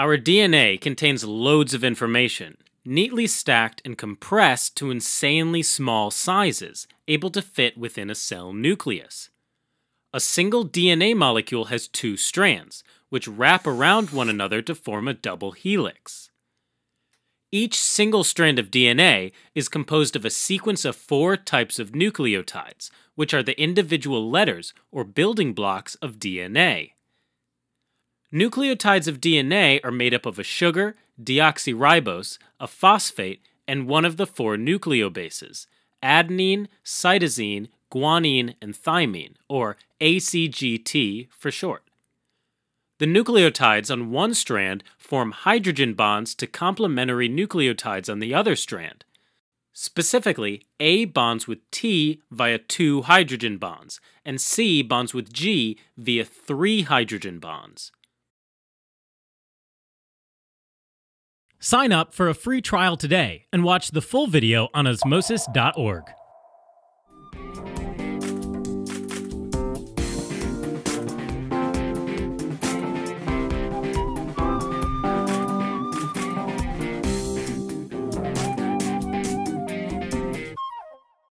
Our DNA contains loads of information, neatly stacked and compressed to insanely small sizes, able to fit within a cell nucleus. A single DNA molecule has two strands, which wrap around one another to form a double helix. Each single strand of DNA is composed of a sequence of four types of nucleotides, which are the individual letters or building blocks of DNA. Nucleotides of DNA are made up of a sugar, deoxyribose, a phosphate, and one of the four nucleobases adenine, cytosine, guanine, and thymine, or ACGT for short. The nucleotides on one strand form hydrogen bonds to complementary nucleotides on the other strand. Specifically, A bonds with T via two hydrogen bonds, and C bonds with G via three hydrogen bonds. Sign up for a free trial today and watch the full video on osmosis.org.